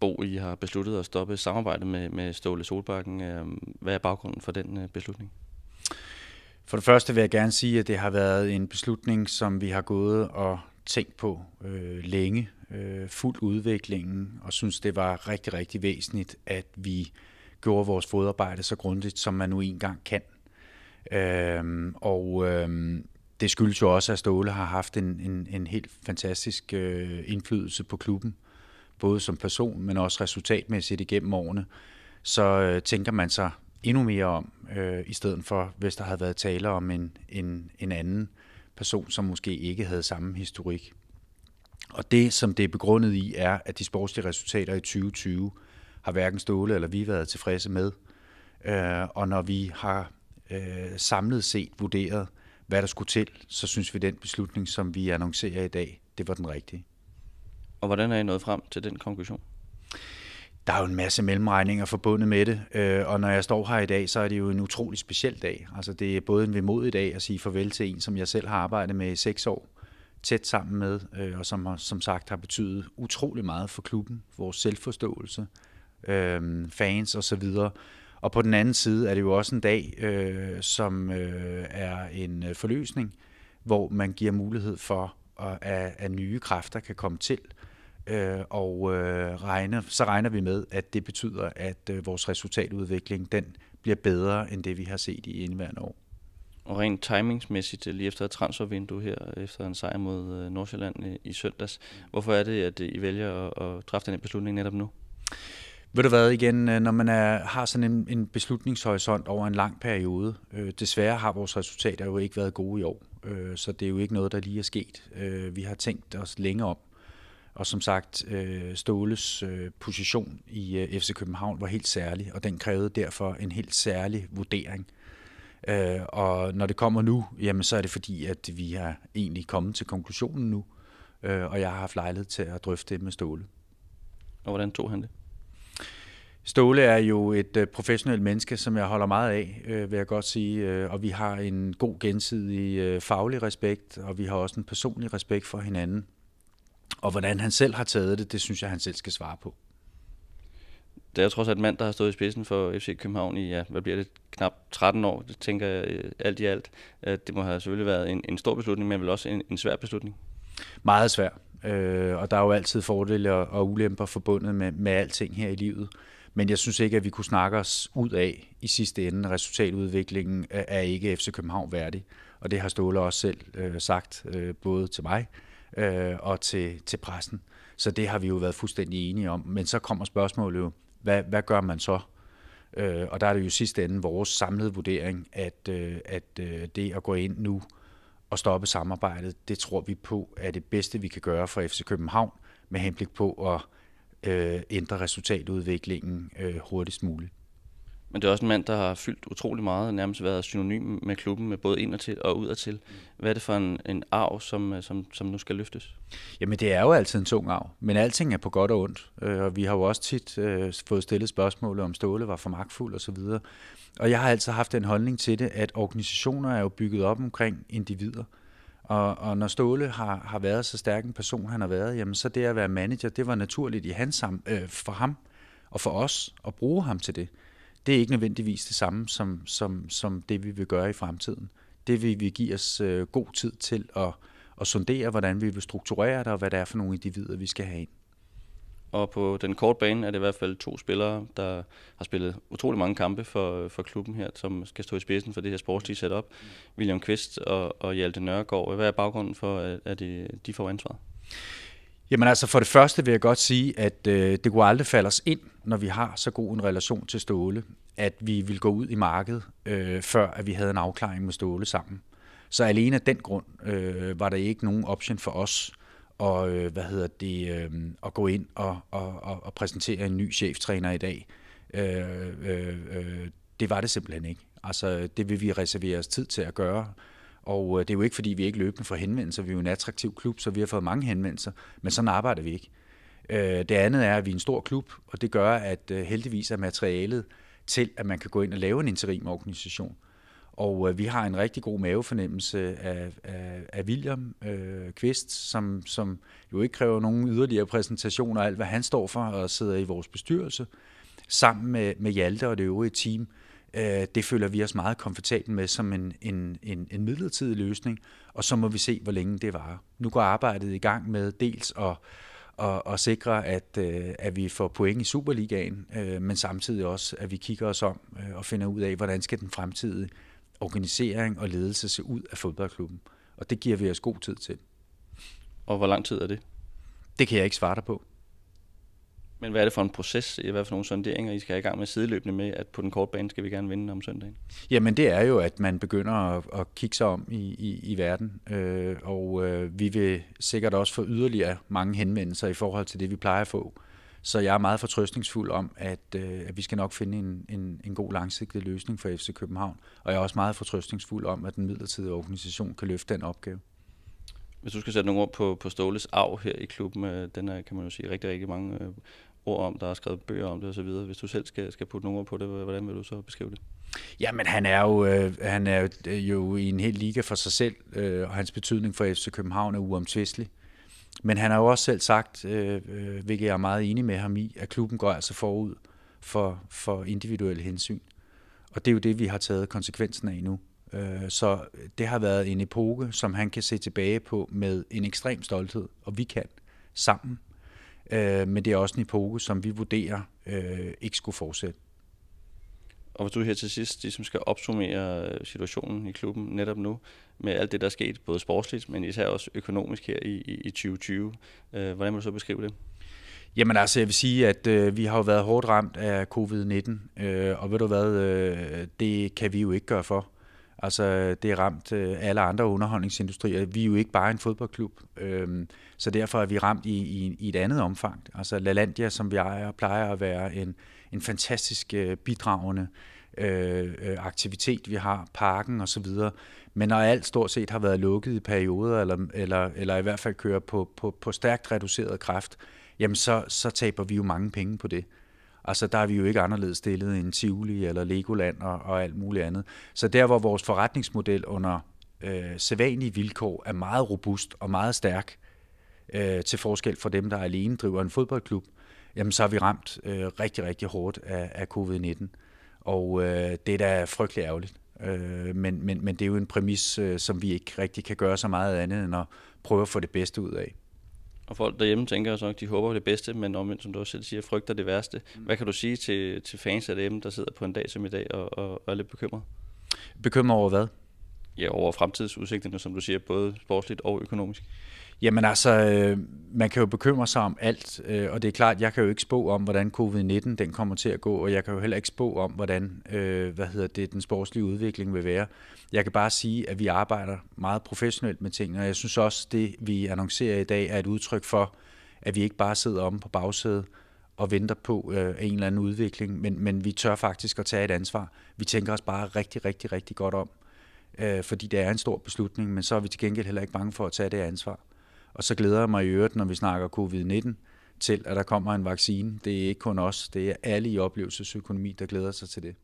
Bo, I har besluttet at stoppe samarbejdet med, med Ståle Solbakken. Øhm, hvad er baggrunden for den øh, beslutning? For det første vil jeg gerne sige, at det har været en beslutning, som vi har gået og tænkt på øh, længe, øh, fuldt udviklingen, og synes, det var rigtig, rigtig væsentligt, at vi gjorde vores fodarbejde så grundigt, som man nu engang kan. Øh, og øh, det skyldes jo også, at Ståle har haft en, en, en helt fantastisk øh, indflydelse på klubben. Øh, både som person, men også resultatmæssigt igennem årene, så øh, tænker man sig endnu mere om, øh, i stedet for hvis der havde været tale om en, en, en anden person, som måske ikke havde samme historik. Og det, som det er begrundet i, er, at de sportslige resultater i 2020 har hverken Ståle eller vi været tilfredse med. Øh, og når vi har øh, samlet set vurderet, hvad der skulle til, så synes vi, at den beslutning, som vi annoncerer i dag, det var den rigtige. Og hvordan er I nået frem til den konklusion? Der er jo en masse mellemregninger forbundet med det, øh, og når jeg står her i dag, så er det jo en utrolig speciel dag. Altså det er både en vemodig dag at sige farvel til en, som jeg selv har arbejdet med i seks år, tæt sammen med, øh, og som har, som sagt har betydet utrolig meget for klubben, vores selvforståelse, øh, fans osv. Og på den anden side er det jo også en dag, øh, som er en forløsning, hvor man giver mulighed for, at, at nye kræfter kan komme til øh, og øh, regne, så regner vi med, at det betyder, at øh, vores resultatudvikling den bliver bedre end det, vi har set i indeværende år. Og rent timingsmæssigt, øh, lige efter et transfervindue her, efter en sejr mod øh, Nordsjælland i, øh, i søndags, hvorfor er det, at øh, I vælger at, at træffe den beslutning netop nu? Ved du hvad igen, når man er, har sådan en, en beslutningshorisont over en lang periode, øh, desværre har vores resultater jo ikke været gode i år, øh, så det er jo ikke noget, der lige er sket. Øh, vi har tænkt os længe om, og som sagt, øh, Ståles øh, position i øh, FC København var helt særlig, og den krævede derfor en helt særlig vurdering. og når det kommer nu, jamen så er det fordi, at vi er egentlig kommet til konklusionen nu, og jeg har haft lejlighed til at drøfte det med Ståle. Og hvordan tog han det? Ståle er jo et professionelt menneske, som jeg holder meget af, vil jeg godt sige, og vi har en god gensidig faglig respekt, og vi har også en personlig respekt for hinanden. Og hvordan han selv har taget det, det synes jeg, han selv skal svare på. Det er jo trods alt mand, der har stået i spidsen for FC København i, ja, hvad bliver det, knap 13 år, det tænker jeg øh, alt i alt. Øh, det må have selvfølgelig været en, en stor beslutning, men vel også en, en svær beslutning. Meget svær. Øh, og der er jo altid fordele og, og ulemper forbundet med, med alting her i livet. Men jeg synes ikke, at vi kunne snakke os ud af i sidste ende. Resultatudviklingen er ikke FC København værdig. Og det har Ståle også selv øh, sagt, øh, både til mig, øh, og til, til pressen. Så det har vi jo været fuldstændig enige om. Men så kommer spørgsmålet jo, hvad, hvad gør man så? Øh, og der er det jo sidste ende vores samlede vurdering, at, øh, at øh, det at gå ind nu og stoppe samarbejdet, det tror vi på er det bedste, vi kan gøre for FC København med henblik på at øh, ændre resultatudviklingen øh, hurtigst muligt. Men det er også en mand, der har fyldt utrolig meget, nærmest været synonym med klubben, med både ind og til og ud og til. Hvad er det for en, en arv, som, øh, som, som nu skal løftes? Jamen det er jo altid en tung arv, men alting er på godt og ondt. Øh, og vi har jo også tit øh, fået stillet spørgsmål om Ståle var for magtfuld osv. Og, og jeg har altid haft den holdning til det, at organisationer er jo bygget op omkring individer. Og, og når Ståle har, har været så stærk en person, han har været, jamen så det at være manager, det var naturligt i hans, øh, for ham og for os at bruge ham til det det er ikke nødvendigvis det samme som, som, som det, vi vil gøre i fremtiden. Det vil vi give os øh, god tid til at, at sondere, hvordan vi vil strukturere det, og hvad det er for nogle individer, vi skal have ind. Og på den korte bane er det i hvert fald to spillere, der har spillet utrolig mange kampe for, for klubben her, som skal stå i spidsen for det her sportslige setup. William Kvist og, og Hjalte Nørgaard. Hvad er baggrunden for, at, at de får ansvaret? Jamen altså for det første vil jeg godt sige, at øh, det kunne aldrig falde os ind, når vi har så god en relation til Ståle, at vi vil gå ud i markedet, øh, før at vi havde en afklaring med Ståle sammen. Så alene af den grund øh, var der ikke nogen option for os og øh, hvad hedder det øh, at gå ind og, og, og, og præsentere en ny cheftræner i dag. Øh, øh, øh, det var det simpelthen ikke. Altså det vil vi reservere os tid til at gøre, og øh, det er jo ikke, fordi vi ikke løbende får henvendelser. Vi er jo en attraktiv klub, så vi har fået mange henvendelser. Men sådan arbejder vi ikke. Øh, det andet er, at vi er en stor klub, og det gør, at øh, heldigvis er materialet til, at man kan gå ind og lave en interimorganisation. Og vi har en rigtig god mavefornemmelse af, af, af William øh, Kvist, som, som jo ikke kræver nogen yderligere præsentationer af alt, hvad han står for og sidder i vores bestyrelse, sammen med, med Hjalte og det øvrige team, øh, Øh, det føler vi os meget komfortable med som en, en, en, en midlertidig løsning, og så må vi se, hvor længe det varer. Nu går arbejdet i gang med dels at at, at sikre, at, øh, at vi får point i Superligaen, øh, men samtidig også, at vi kigger os om øh, og finder ud af, hvordan skal den fremtidige organisering og ledelse se ud af fodboldklubben. Og det giver vi os god tid til. Og hvor lang tid er det? Det kan jeg ikke svare dig på. Men hvad er det for en proces, i hvad for nogle sonderinger, I skal have i gang med sideløbende med, at på den korte bane skal vi gerne vinde om søndagen? Jamen det er jo, at man begynder at, at kigge sig om i, i, i verden, øh, og øh, vi vil sikkert også få yderligere mange henvendelser i forhold til det, vi plejer at få. Så jeg er meget fortrøstningsfuld om, at, øh, at vi skal nok finde en, en, en god langsigtet løsning for FC København. Og jeg er også meget fortrøstningsfuld om, at den midlertidige organisation kan løfte den opgave. Hvis du skal sætte nogle ord på, på Ståles arv her i klubben, øh, den er, kan man jo sige, rigtig, rigtig mange øh, ord om, der er skrevet bøger om det osv. Hvis du selv skal, skal putte nogle ord på det, hvordan vil du så beskrive det? Jamen, han er jo, øh, han er jo øh, i en hel liga for sig selv, øh, og hans betydning for FC København er uomtvistelig. Men han har jo også selv sagt, øh, øh, hvilket jeg er meget enig med ham i, at klubben går altså forud for, for individuelle hensyn. Og det er jo det, vi har taget konsekvensen af nu. Øh, så det har været en epoke, som han kan se tilbage på med en ekstrem stolthed, og vi kan sammen øh, men det er også en epoke, som vi vurderer øh, ikke skulle fortsætte. Og hvis du her til sidst ligesom skal opsummere øh, situationen i klubben netop nu, med alt det, der er sket, både sportsligt, men især også økonomisk her i, i, i 2020, øh, hvordan vil du så beskrive det? Jamen altså, jeg vil sige, at øh, vi har jo været hårdt ramt af covid-19, øh, og ved du hvad, øh, det kan vi jo ikke gøre for. Altså, det er ramt øh, alle andre underholdningsindustrier. Vi er jo ikke bare en fodboldklub, øhm, så derfor er vi ramt i, i, i et andet omfang. Altså, LaLandia, som vi ejer, plejer at være en, en fantastisk øh, bidragende øh, aktivitet, vi har, parken osv., men når alt stort set har været lukket i perioder, eller, eller, eller i hvert fald kører på, på, på stærkt reduceret kraft, jamen så, så taber vi jo mange penge på det. Altså der er vi jo ikke anderledes stillet end Tivoli eller Legoland og, og alt muligt andet. Så der hvor vores forretningsmodel under øh, sædvanlige vilkår er meget robust og meget stærk, øh, til forskel fra dem, der alene driver en fodboldklub, jamen så har vi ramt øh, rigtig, rigtig hårdt af, af covid-19. Og øh, det er da frygtelig ærgerligt. Øh, men, men, men det er jo en præmis, øh, som vi ikke rigtig kan gøre så meget andet end at prøve at få det bedste ud af. Og folk derhjemme tænker også nok, de håber det bedste, men omvendt, som du også selv siger, frygter det værste. Mm. Hvad kan du sige til, til fans af dem, der sidder på en dag som i dag og, og, og er lidt bekymret? Bekymret over hvad? ja, over fremtidsudsigterne, som du siger, både sportsligt og økonomisk? Jamen altså, øh, man kan jo bekymre sig om alt, øh, og det er klart, jeg kan jo ikke spå om, hvordan covid-19 den kommer til at gå, og jeg kan jo heller ikke spå om, hvordan øh, hvad hedder det, den sportslige udvikling vil være. Jeg kan bare sige, at vi arbejder meget professionelt med ting, og jeg synes også, det vi annoncerer i dag er et udtryk for, at vi ikke bare sidder om på bagsædet og venter på øh, en eller anden udvikling, men, men vi tør faktisk at tage et ansvar. Vi tænker os bare rigtig, rigtig, rigtig godt om øh, fordi det er en stor beslutning, men så er vi til gengæld heller ikke bange for at tage det ansvar. Og så glæder jeg mig i øvrigt, når vi snakker covid-19, til at der kommer en vaccine. Det er ikke kun os, det er alle i oplevelsesøkonomi, der glæder sig til det.